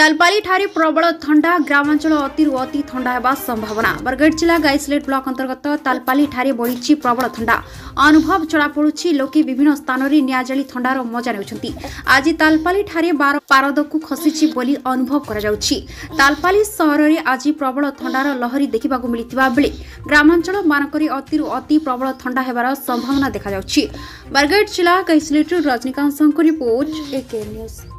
तापाली प्रबल प्रवल था अतिरु अति अति थालक अन्तर्गत तालपाई प्रबल थुरी लोके विभिन्न स्थानले निया मजा नजिक ताल पारदक खसिभली सहर प्रवल थो ग्रामञ्चल मानकरी अतिरु अति प्रबल थु रिपोर्ट